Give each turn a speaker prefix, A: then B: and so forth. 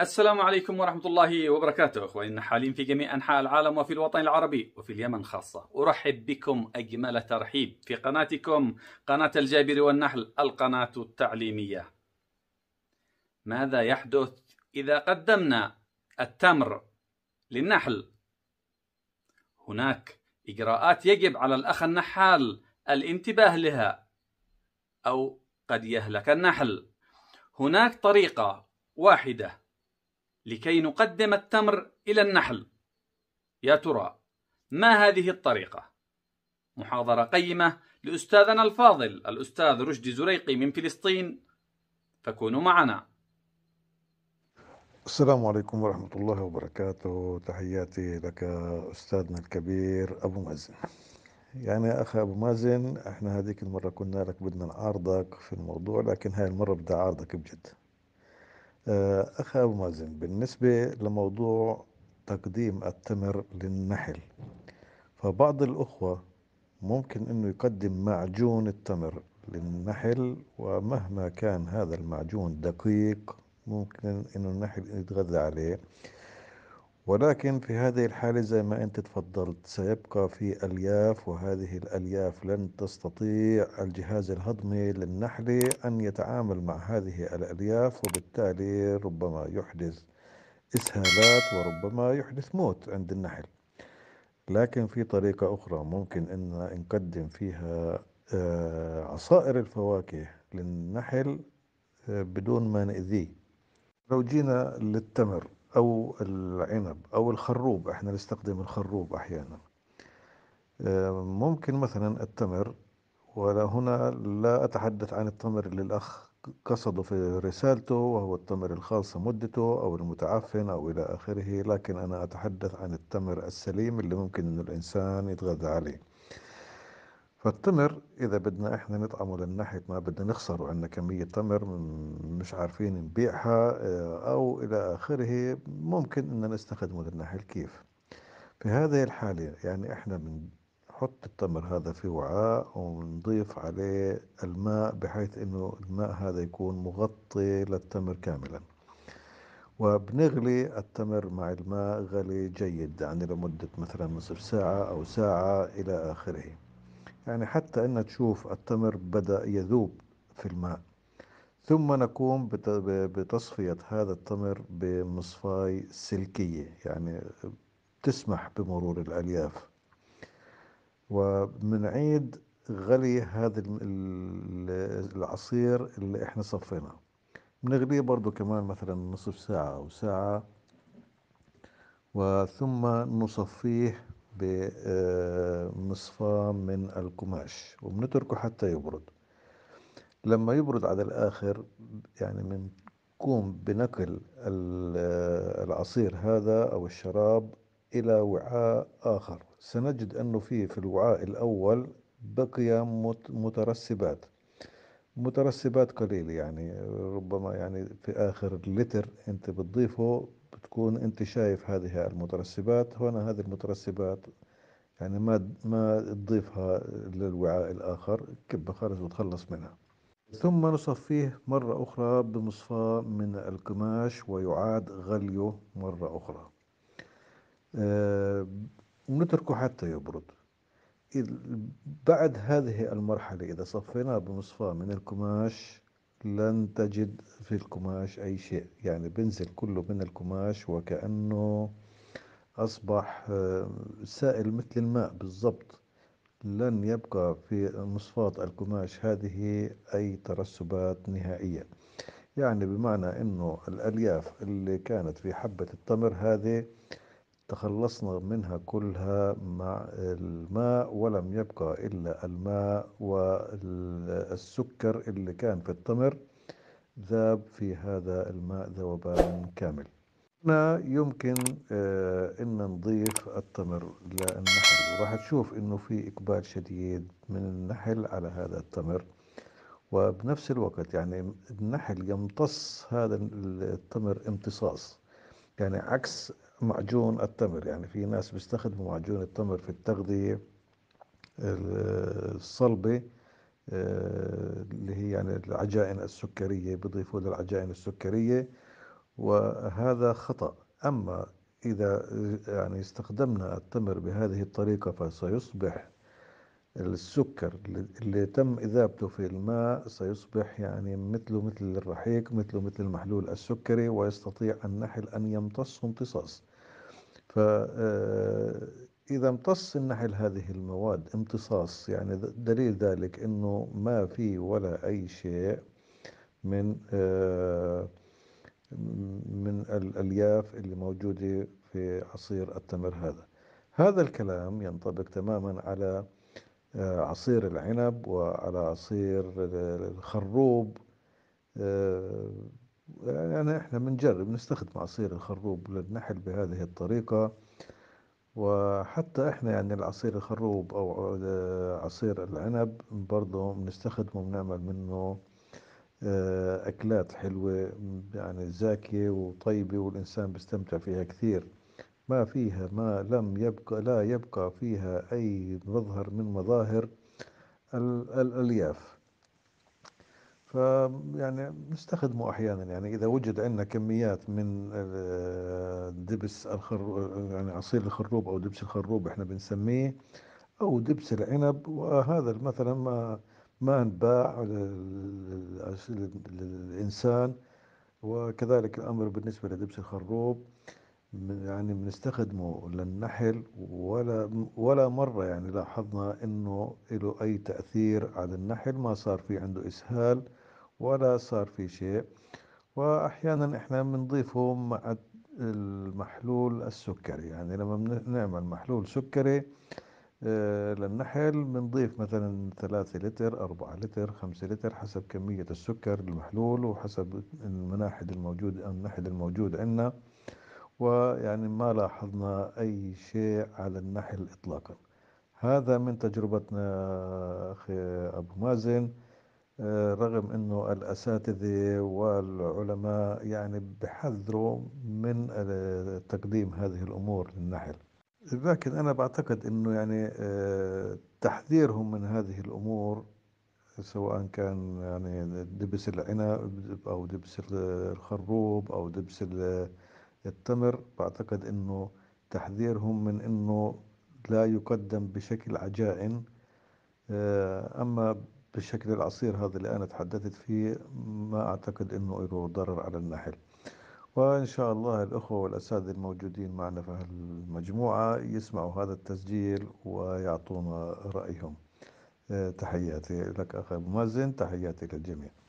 A: السلام عليكم ورحمة الله وبركاته أخواننا حالين في جميع أنحاء العالم وفي الوطن العربي وفي اليمن خاصة أرحب بكم أجمل ترحيب في قناتكم قناة الجابر والنحل القناة التعليمية ماذا يحدث إذا قدمنا التمر للنحل هناك إجراءات يجب على الأخ النحال الانتباه لها أو قد يهلك النحل هناك طريقة واحدة لكي نقدم التمر إلى النحل يا ترى ما هذه الطريقة؟ محاضرة قيمة لأستاذنا الفاضل الأستاذ رشدي زريقي من فلسطين فكونوا معنا السلام عليكم ورحمة الله وبركاته تحياتي لك أستاذنا الكبير أبو مازن يعني يا أخي أبو مازن إحنا هذيك المرة كنا لك بدنا نعارضك في الموضوع لكن هاي المرة بدي أعارضك بجد أخ أبو مازن بالنسبة لموضوع تقديم التمر للنحل فبعض الأخوة ممكن أنه يقدم معجون التمر للنحل ومهما كان هذا المعجون دقيق ممكن أنه النحل يتغذى عليه ولكن في هذه الحالة زي ما أنت تفضلت سيبقى في ألياف وهذه الألياف لن تستطيع الجهاز الهضمي للنحل أن يتعامل مع هذه الألياف وبالتالي ربما يحدث إسهالات وربما يحدث موت عند النحل لكن في طريقة أخرى ممكن أن نقدم فيها آه، عصائر الفواكه للنحل آه، بدون ما نأذيه لو جينا للتمر أو العنب أو الخروب إحنا نستخدم الخروب أحيانا آه، ممكن مثلا التمر وهنا لا أتحدث عن التمر اللي الأخ قصده في رسالته وهو التمر الخالص مدته أو المتعفن أو إلى آخره لكن أنا أتحدث عن التمر السليم اللي ممكن أن الإنسان يتغذى عليه فالتمر اذا بدنا احنا نطعمه للناحيه ما بدنا نخسره عندنا كميه تمر مش عارفين نبيعها آه، او الى اخره ممكن ان نستخدمه للناحيه كيف في هذه الحاله يعني احنا بنحط التمر هذا في وعاء ونضيف عليه الماء بحيث انه الماء هذا يكون مغطي للتمر كاملا وبنغلي التمر مع الماء غلي جيد يعني لمدة مثلا نصف ساعة أو ساعة إلى آخره يعني حتى أن تشوف التمر بدأ يذوب في الماء ثم نقوم بتصفية هذا التمر بمصفاي سلكية يعني تسمح بمرور الألياف وبنعيد غلي هذا العصير اللي احنا صفيناه بنغليه برضو كمان مثلا نصف ساعة أو ساعة وثم نصفيه بمصفاة من القماش وبنتركه حتى يبرد لما يبرد على الآخر يعني بنقوم بنقل العصير هذا أو الشراب إلى وعاء آخر سنجد أنه فيه في الوعاء الأول بقي مترسبات مترسبات قليلة يعني ربما يعني في آخر اللتر أنت بتضيفه بتكون أنت شايف هذه المترسبات هنا هذه المترسبات يعني ما ما تضيفها للوعاء الآخر كبة خالص وتخلص منها ثم نصفيه مرة أخرى بمصفاة من القماش ويعاد غليه مرة أخرى ونتركه آه، حتى يبرد بعد هذه المرحلة إذا صفينا بمصفاة من القماش لن تجد في القماش أي شيء يعني بنزل كله من القماش وكأنه أصبح آه، سائل مثل الماء بالضبط لن يبقى في مصفاة القماش هذه أي ترسبات نهائية يعني بمعنى أنه الألياف اللي كانت في حبة التمر هذه تخلصنا منها كلها مع الماء ولم يبقى إلا الماء والسكر اللي كان في التمر ذاب في هذا الماء ذوبان كامل هنا يمكن آه، ان نضيف التمر للنحل وراح تشوف انه في اقبال شديد من النحل على هذا التمر وبنفس الوقت يعني النحل يمتص هذا التمر امتصاص يعني عكس معجون التمر يعني في ناس بيستخدموا معجون التمر في التغذية الصلبة آه، اللي هي يعني العجائن السكرية بيضيفوا للعجائن السكرية وهذا خطأ أما إذا يعني استخدمنا التمر بهذه الطريقة فسيصبح السكر اللي تم إذابته في الماء سيصبح يعني مثله مثل الرحيق مثله مثل المحلول السكري ويستطيع النحل أن يمتصه امتصاص فإذا آه، امتص النحل هذه المواد امتصاص يعني دليل ذلك أنه ما في ولا أي شيء من آه، من الألياف اللي موجودة في عصير التمر هذا هذا الكلام ينطبق تماما على عصير العنب وعلى عصير الخروب يعني إحنا بنجرب نستخدم عصير الخروب للنحل بهذه الطريقة وحتى إحنا يعني العصير الخروب أو عصير العنب برضه بنستخدمه بنعمل منه آه، أكلات حلوة يعني زاكية وطيبة والإنسان بيستمتع فيها كثير ما فيها ما لم يبقى لا يبقى فيها أي مظهر من مظاهر الألياف فيعني نستخدمه أحيانا يعني إذا وجد عندنا كميات من دبس الخروب يعني عصير الخروب أو دبس الخروب إحنا بنسميه أو دبس العنب وهذا مثلا ما ما انباع للإنسان وكذلك الأمر بالنسبة لدبس الخروب يعني بنستخدمه للنحل ولا ولا مرة يعني لاحظنا انه له اي تأثير على النحل ما صار في عنده اسهال ولا صار في شيء واحيانا احنا بنضيفه مع المحلول السكري يعني لما بنعمل محلول سكري آه، للنحل بنضيف مثلا 3 لتر 4 لتر 5 لتر حسب كمية السكر المحلول وحسب المناحد الموجود النحل الموجود عندنا ويعني ما لاحظنا أي شيء على النحل إطلاقا هذا من تجربتنا أخي أبو مازن آه، رغم أنه الأساتذة والعلماء يعني بحذروا من تقديم هذه الأمور للنحل لكن أنا بعتقد أنه يعني آه، تحذيرهم من هذه الأمور سواء كان يعني دبس العنب أو دبس الخروب أو دبس يتمر بعتقد انه تحذيرهم من انه لا يقدم بشكل عجائن آه، اما بالشكل العصير هذا اللي انا تحدثت فيه ما اعتقد انه له ضرر على النحل وان شاء الله الاخوه والاساتذه الموجودين معنا في المجموعه يسمعوا هذا التسجيل ويعطونا رايهم آه، تحياتي لك اخي مازن تحياتي للجميع